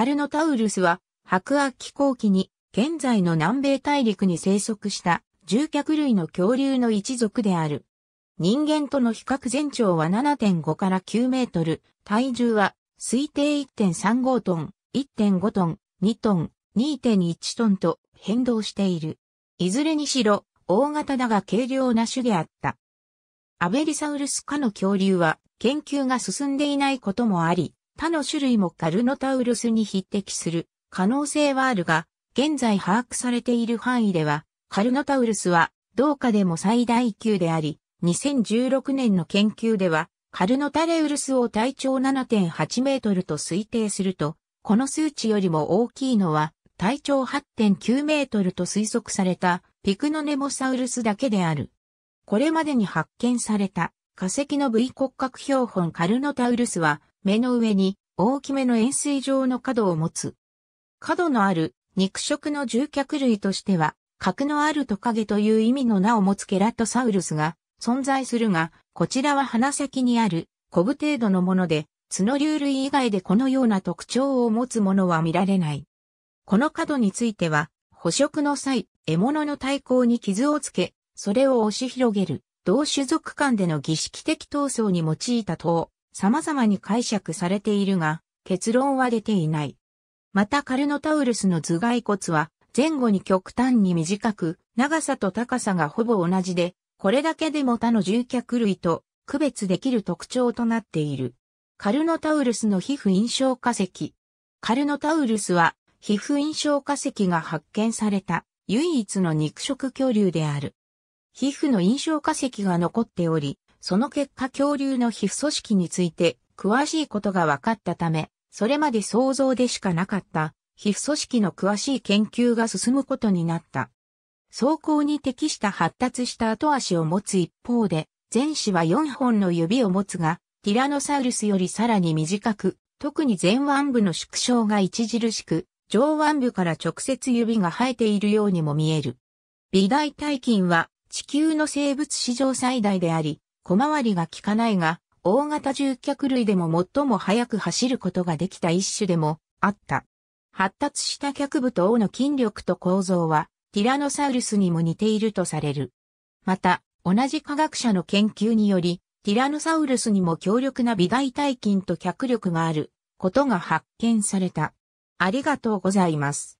カルノタウルスは白亜紀後期に現在の南米大陸に生息した獣脚類の恐竜の一族である。人間との比較全長は7.5から9メートル、体重は推定1.35トン、1.5トン、2トン、2.1トンと変動している。いずれにしろ、大型だが軽量な種であった。アベリサウルス科の恐竜は研究が進んでいないこともあり、他の種類もカルノタウルスに匹敵する可能性はあるが、現在把握されている範囲では、カルノタウルスは同化でも最大級であり、2016年の研究では、カルノタレウルスを体長7.8メートルと推定すると、この数値よりも大きいのは、体長8.9メートルと推測された、ピクノネモサウルスだけである。これまでに発見された、化石の部位骨格標本カルノタウルスは、目の上に大きめの円錐状の角を持つ。角のある肉食の獣脚類としては、角のあるトカゲという意味の名を持つケラトサウルスが存在するが、こちらは鼻先にあるコブ程度のもので、角竜類以外でこのような特徴を持つものは見られない。この角については、捕食の際、獲物の対抗に傷をつけ、それを押し広げる、同種族間での儀式的闘争に用いた刀様々に解釈されているが、結論は出ていない。またカルノタウルスの頭蓋骨は前後に極端に短く、長さと高さがほぼ同じで、これだけでも他の獣脚類と区別できる特徴となっている。カルノタウルスの皮膚印象化石。カルノタウルスは皮膚印象化石が発見された唯一の肉食恐竜である。皮膚の印象化石が残っており、その結果恐竜の皮膚組織について詳しいことが分かったため、それまで想像でしかなかった皮膚組織の詳しい研究が進むことになった。走行に適した発達した後足を持つ一方で、前肢は4本の指を持つが、ティラノサウルスよりさらに短く、特に前腕部の縮小が著しく、上腕部から直接指が生えているようにも見える。美大体筋は地球の生物史上最大であり、小回りが効かないが、大型重脚類でも最も速く走ることができた一種でもあった。発達した脚部と尾の筋力と構造は、ティラノサウルスにも似ているとされる。また、同じ科学者の研究により、ティラノサウルスにも強力な美大体筋と脚力があることが発見された。ありがとうございます。